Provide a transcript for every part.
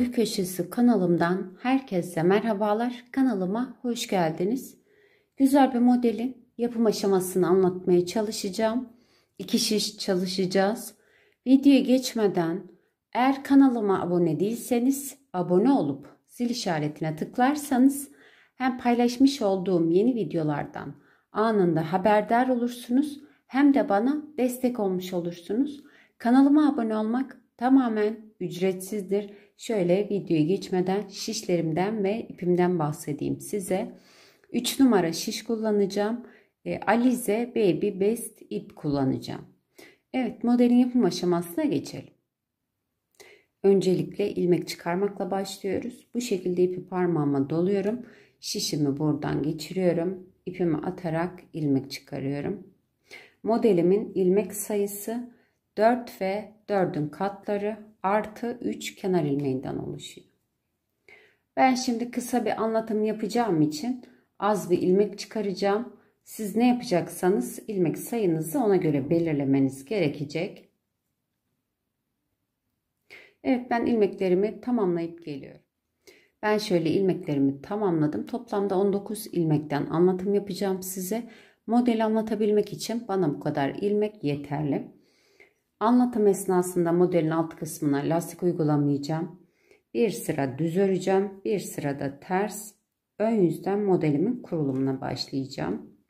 Kahve Köşesi kanalımdan herkese merhabalar. Kanalıma hoş geldiniz. Güzel bir modelin yapım aşamasını anlatmaya çalışacağım. İki şiş çalışacağız. Videoya geçmeden eğer kanalıma abone değilseniz abone olup zil işaretine tıklarsanız hem paylaşmış olduğum yeni videolardan anında haberdar olursunuz hem de bana destek olmuş olursunuz. Kanalıma abone olmak tamamen ücretsizdir. Şöyle videoyu geçmeden şişlerimden ve ipimden bahsedeyim size. 3 numara şiş kullanacağım. E, Alize Baby Best ip kullanacağım. Evet modelin yapım aşamasına geçelim. Öncelikle ilmek çıkarmakla başlıyoruz. Bu şekilde ipi parmağıma doluyorum. Şişimi buradan geçiriyorum. İpimi atarak ilmek çıkarıyorum. Modelimin ilmek sayısı 4 ve 4'ün katları artı 3 kenar ilmeğinden oluşuyor. Ben şimdi kısa bir anlatım yapacağım için az bir ilmek çıkaracağım. Siz ne yapacaksanız ilmek sayınızı ona göre belirlemeniz gerekecek. Evet ben ilmeklerimi tamamlayıp geliyorum. Ben şöyle ilmeklerimi tamamladım. Toplamda 19 ilmekten anlatım yapacağım size. Model anlatabilmek için bana bu kadar ilmek yeterli. Anlatım esnasında modelin alt kısmına lastik uygulamayacağım. Bir sıra düz öreceğim. Bir sıra da ters. Ön yüzden modelimin kurulumuna başlayacağım.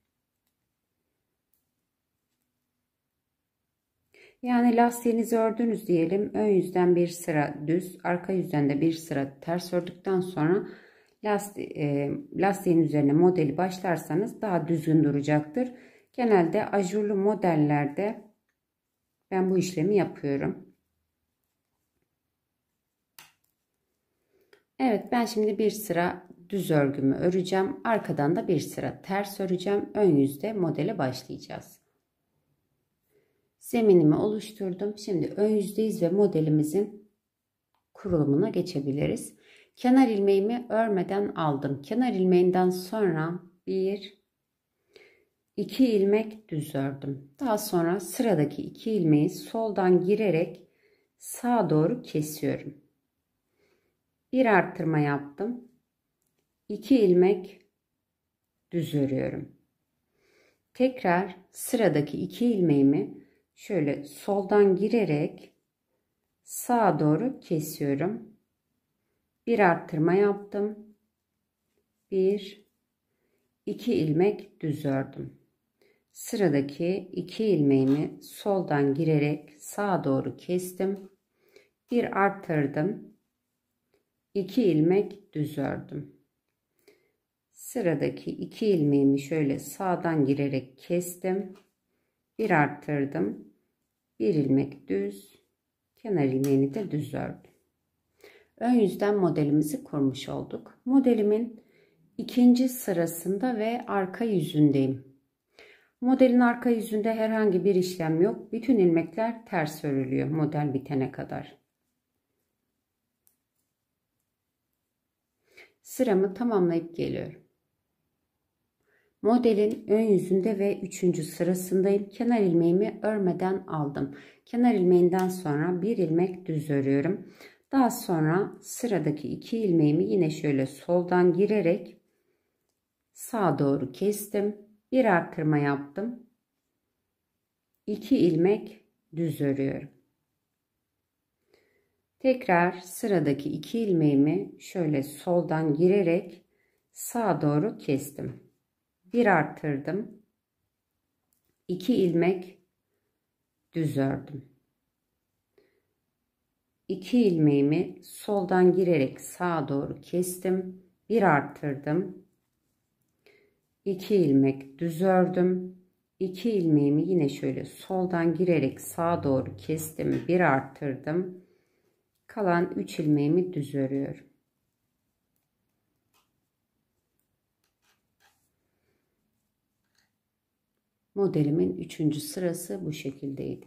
Yani lastiğinizi ördünüz diyelim. Ön yüzden bir sıra düz, arka yüzden de bir sıra ters ördükten sonra e, lastiğin üzerine modeli başlarsanız daha düzgün duracaktır. Genelde ajurlu modellerde ben bu işlemi yapıyorum. Evet ben şimdi bir sıra düz örgümü öreceğim. Arkadan da bir sıra ters öreceğim. Ön yüzde modele başlayacağız. Zeminimi oluşturdum. Şimdi ön yüzdeyiz ve modelimizin kurulumuna geçebiliriz. Kenar ilmeğimi örmeden aldım. Kenar ilmeğinden sonra 1 2 ilmek düz ördüm. Daha sonra sıradaki 2 ilmeği soldan girerek sağa doğru kesiyorum. Bir arttırma yaptım. 2 ilmek düz örüyorum. Tekrar sıradaki 2 ilmeğimi şöyle soldan girerek sağa doğru kesiyorum. Bir arttırma yaptım. 1 2 ilmek düz ördüm. Sıradaki iki ilmeğimi soldan girerek sağa doğru kestim. Bir arttırdım. 2 ilmek düz ördüm. Sıradaki iki ilmeğimi şöyle sağdan girerek kestim. Bir arttırdım. Bir ilmek düz. Kenar ilmeğini de düz ördüm. Ön yüzden modelimizi kurmuş olduk. Modelimin ikinci sırasında ve arka yüzündeyim. Modelin arka yüzünde herhangi bir işlem yok. Bütün ilmekler ters örülüyor model bitene kadar. Sıramı tamamlayıp geliyorum. Modelin ön yüzünde ve üçüncü sırasındayım. Kenar ilmeğimi örmeden aldım. Kenar ilmeğinden sonra bir ilmek düz örüyorum. Daha sonra sıradaki iki ilmeğimi yine şöyle soldan girerek sağa doğru kestim bir artırma yaptım. 2 ilmek düz örüyorum. Tekrar sıradaki 2 ilmeğimi şöyle soldan girerek sağa doğru kestim. Bir artırdım. 2 ilmek düz ördüm. 2 ilmeğimi soldan girerek sağa doğru kestim. Bir artırdım. 2 ilmek düz ördüm 2 ilmeğimi yine şöyle soldan girerek sağa doğru kestim bir arttırdım kalan 3 ilmeğimi düz örüyorum modelimin 3. sırası bu şekildeydi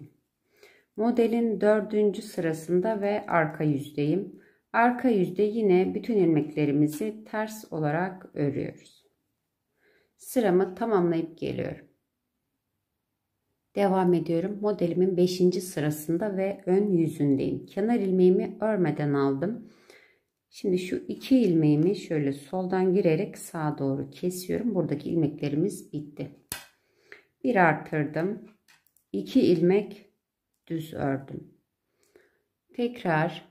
modelin 4. sırasında ve arka yüzdeyim arka yüzde yine bütün ilmeklerimizi ters olarak örüyoruz sıramı tamamlayıp geliyorum. Devam ediyorum. Modelimin 5. sırasında ve ön yüzündeyim. Kenar ilmeğimi örmeden aldım. Şimdi şu iki ilmeğimi şöyle soldan girerek sağa doğru kesiyorum. Buradaki ilmeklerimiz bitti. Bir artırdım. 2 ilmek düz ördüm. Tekrar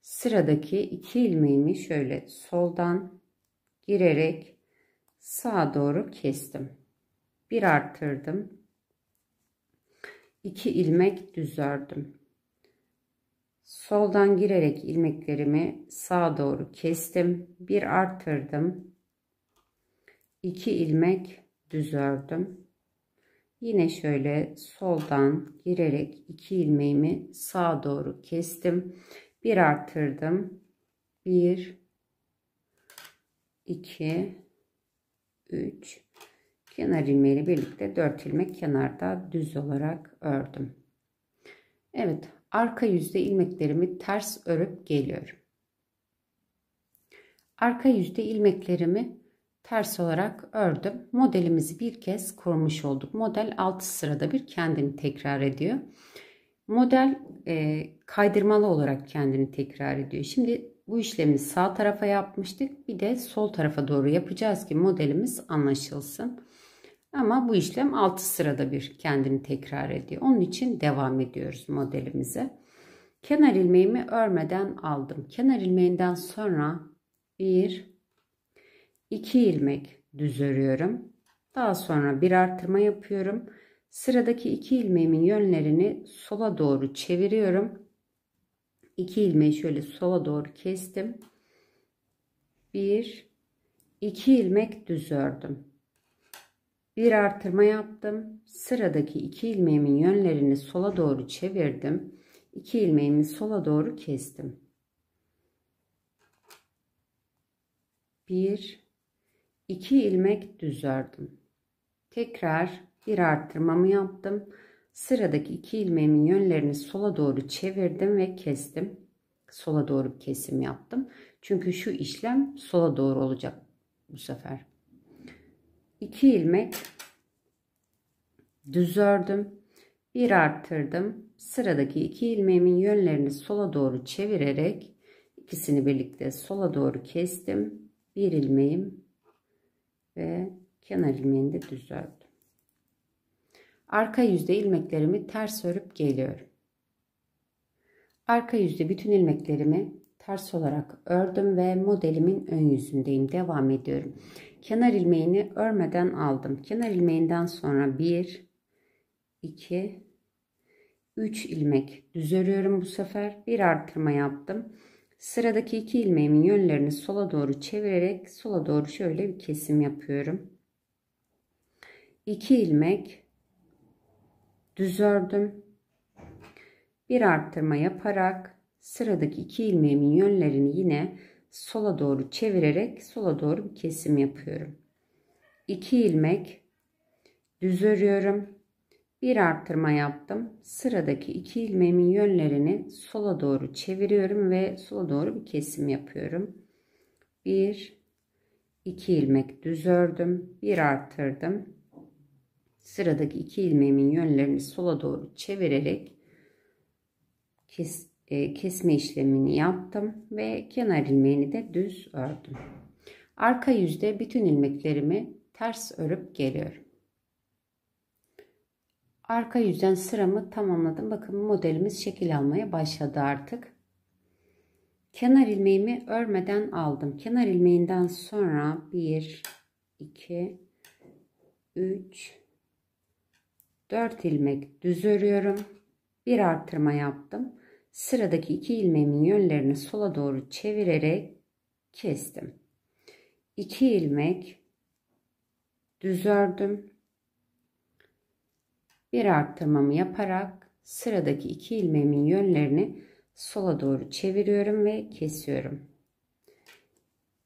sıradaki iki ilmeğimi şöyle soldan girerek sağa doğru kestim. Bir arttırdım. 2 ilmek düz ördüm. Soldan girerek ilmeklerimi sağa doğru kestim. Bir arttırdım. 2 ilmek düz ördüm. Yine şöyle soldan girerek 2 ilmeğimi sağa doğru kestim. Bir arttırdım. 1 2 3 kenar ilmeğiyle birlikte 4 ilmek kenarda düz olarak ördüm. Evet arka yüzde ilmeklerimi ters örüp geliyorum. Arka yüzde ilmeklerimi ters olarak ördüm. Modelimizi bir kez kurmuş olduk. Model 6 sırada bir kendini tekrar ediyor. Model e, kaydırmalı olarak kendini tekrar ediyor. Şimdi bu işlemi sağ tarafa yapmıştık. Bir de sol tarafa doğru yapacağız ki modelimiz anlaşılsın. Ama bu işlem 6 sırada bir kendini tekrar ediyor. Onun için devam ediyoruz modelimize. Kenar ilmeğimi örmeden aldım. Kenar ilmeğinden sonra 1 2 ilmek düz örüyorum. Daha sonra bir artırma yapıyorum. Sıradaki iki ilmeğimin yönlerini sola doğru çeviriyorum 2 ilmeği şöyle sola doğru kestim. 1 2 ilmek düz ördüm. Bir artırma yaptım. Sıradaki iki ilmeğimin yönlerini sola doğru çevirdim. 2 ilmeğimi sola doğru kestim. 1 2 ilmek düz ördüm. Tekrar bir artırmamı yaptım. Sıradaki iki ilmeğimin yönlerini sola doğru çevirdim ve kestim. Sola doğru kesim yaptım. Çünkü şu işlem sola doğru olacak bu sefer. 2 ilmek düz ördüm. Bir arttırdım. Sıradaki iki ilmeğimin yönlerini sola doğru çevirerek ikisini birlikte sola doğru kestim. Bir ilmeğim ve kenar ilmeğini de düz ördüm. Arka yüzde ilmeklerimi ters örüp geliyorum. Arka yüzde bütün ilmeklerimi ters olarak ördüm ve modelimin ön yüzündeyim. Devam ediyorum. Kenar ilmeğini örmeden aldım. Kenar ilmeğinden sonra 1 2 3 ilmek düz örüyorum bu sefer. Bir artırma yaptım. Sıradaki iki ilmeğimin yönlerini sola doğru çevirerek sola doğru şöyle bir kesim yapıyorum. 2 ilmek düz ördüm. Bir arttırma yaparak sıradaki iki ilmeğimin yönlerini yine sola doğru çevirerek sola doğru bir kesim yapıyorum. 2 ilmek düz örüyorum. Bir arttırma yaptım. Sıradaki iki ilmeğimin yönlerini sola doğru çeviriyorum ve sola doğru bir kesim yapıyorum. 1 2 ilmek düz ördüm. Bir arttırdım sıradaki iki ilmeğimin yönlerini sola doğru çevirerek kes, e, kesme işlemini yaptım ve kenar ilmeğini de düz ördüm. Arka yüzde bütün ilmeklerimi ters örüp geliyorum. Arka yüzden sıramı tamamladım. Bakın modelimiz şekil almaya başladı artık. Kenar ilmeğimi örmeden aldım. Kenar ilmeğinden sonra 1 2 3 4 ilmek düz örüyorum. Bir artırma yaptım. Sıradaki iki ilmeğimin yönlerini sola doğru çevirerek kestim. 2 ilmek düz ördüm. Bir arttırmamı yaparak sıradaki iki ilmeğimin yönlerini sola doğru çeviriyorum ve kesiyorum.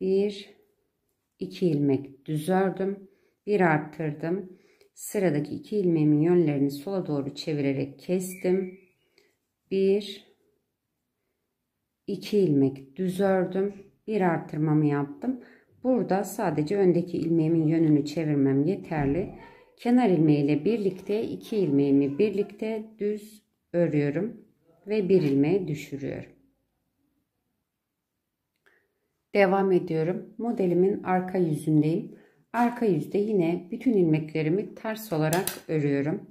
1 2 ilmek düz ördüm. Bir arttırdım. Sıradaki iki ilmeğimin yönlerini sola doğru çevirerek kestim. 1 2 ilmek düz ördüm. Bir artırmamı yaptım. Burada sadece öndeki ilmeğimin yönünü çevirmem yeterli. Kenar ilmeğiyle birlikte iki ilmeğimi birlikte düz örüyorum ve bir ilmeği düşürüyorum. Devam ediyorum. Modelimin arka yüzündeyim. Arka yüzde yine bütün ilmeklerimi ters olarak örüyorum.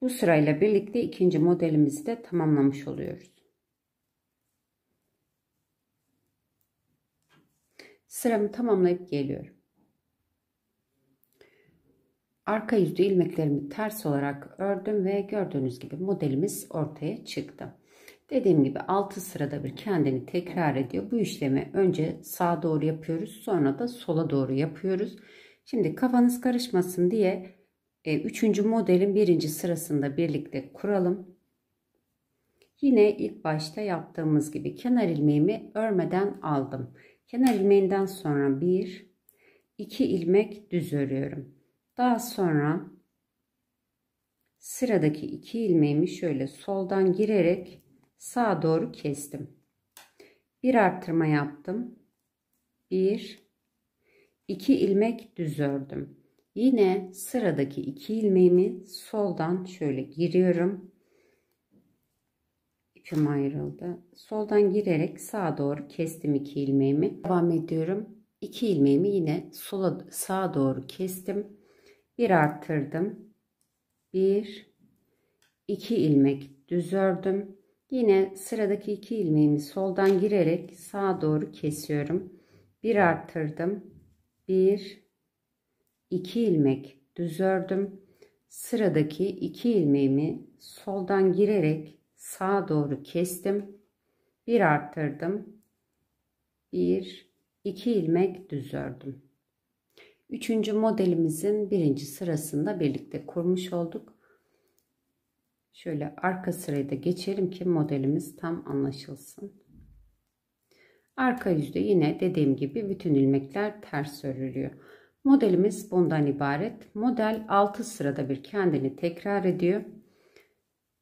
Bu sırayla birlikte ikinci modelimizi de tamamlamış oluyoruz. Sıramı tamamlayıp geliyorum. Arka yüzde ilmeklerimi ters olarak ördüm ve gördüğünüz gibi modelimiz ortaya çıktı. Dediğim gibi 6 sırada bir kendini tekrar ediyor. Bu işlemi önce sağa doğru yapıyoruz. Sonra da sola doğru yapıyoruz. Şimdi kafanız karışmasın diye 3. E, modelin 1. sırasında birlikte kuralım. Yine ilk başta yaptığımız gibi kenar ilmeğimi örmeden aldım. Kenar ilmeğinden sonra 1, 2 ilmek düz örüyorum. Daha sonra sıradaki 2 ilmeğimi şöyle soldan girerek sağa doğru kestim. Bir arttırma yaptım. 1 2 ilmek düz ördüm. Yine sıradaki 2 ilmeğimi soldan şöyle giriyorum. İpim ayrıldı. Soldan girerek sağa doğru kestim 2 ilmeğimi. Devam ediyorum. 2 ilmeğimi yine sola sağa doğru kestim. Bir arttırdım. 1 2 ilmek düz ördüm. Yine sıradaki iki ilmeğimi soldan girerek sağa doğru kesiyorum. Bir arttırdım. Bir, iki ilmek düz ördüm. Sıradaki iki ilmeğimi soldan girerek sağa doğru kestim. Bir arttırdım. Bir, iki ilmek düz ördüm. Üçüncü modelimizin birinci sırasında birlikte kurmuş olduk. Şöyle arka sırayı da geçelim ki modelimiz tam anlaşılsın. Arka yüzde yine dediğim gibi bütün ilmekler ters örülüyor. Modelimiz bundan ibaret. Model 6 sırada bir kendini tekrar ediyor.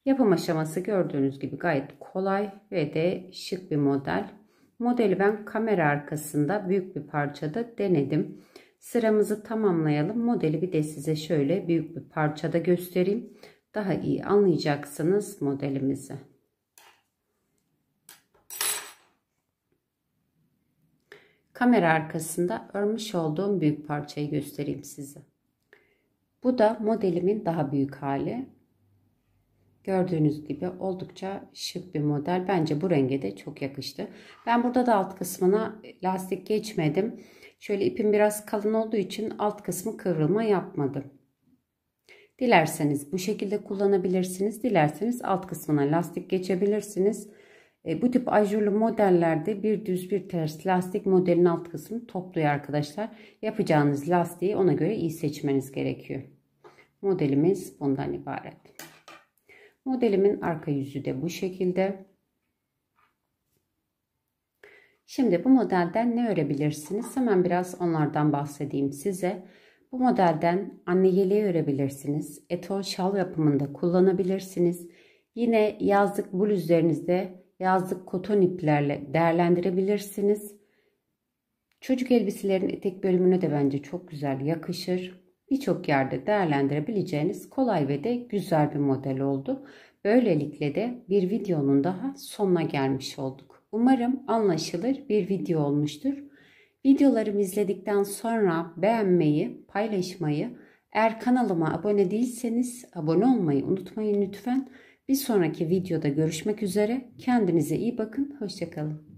Yapım aşaması gördüğünüz gibi gayet kolay ve de şık bir model. Modeli ben kamera arkasında büyük bir parçada denedim. Sıramızı tamamlayalım. Modeli bir de size şöyle büyük bir parçada göstereyim daha iyi anlayacaksınız modelimizi. Kamera arkasında örmüş olduğum büyük parçayı göstereyim size. Bu da modelimin daha büyük hali. Gördüğünüz gibi oldukça şık bir model. Bence bu renge de çok yakıştı. Ben burada da alt kısmına lastik geçmedim. Şöyle ipim biraz kalın olduğu için alt kısmı kıvrılma yapmadım. Dilerseniz bu şekilde kullanabilirsiniz. Dilerseniz alt kısmına lastik geçebilirsiniz. E, bu tip ajurlu modellerde bir düz bir ters lastik modelin alt kısmını topluyor arkadaşlar. Yapacağınız lastiği ona göre iyi seçmeniz gerekiyor. Modelimiz bundan ibaret. Modelimin arka yüzü de bu şekilde. Şimdi bu modelden ne örebilirsiniz? Hemen biraz onlardan bahsedeyim size. Bu modelden anne yeleği örebilirsiniz. eton şal yapımında kullanabilirsiniz. Yine yazlık bluzlarınızda yazlık koton iplerle değerlendirebilirsiniz. Çocuk elbiselerin etek bölümüne de bence çok güzel yakışır. Birçok yerde değerlendirebileceğiniz kolay ve de güzel bir model oldu. Böylelikle de bir videonun daha sonuna gelmiş olduk. Umarım anlaşılır bir video olmuştur. Videolarımı izledikten sonra beğenmeyi, paylaşmayı, eğer kanalıma abone değilseniz abone olmayı unutmayın lütfen. Bir sonraki videoda görüşmek üzere. Kendinize iyi bakın. Hoşçakalın.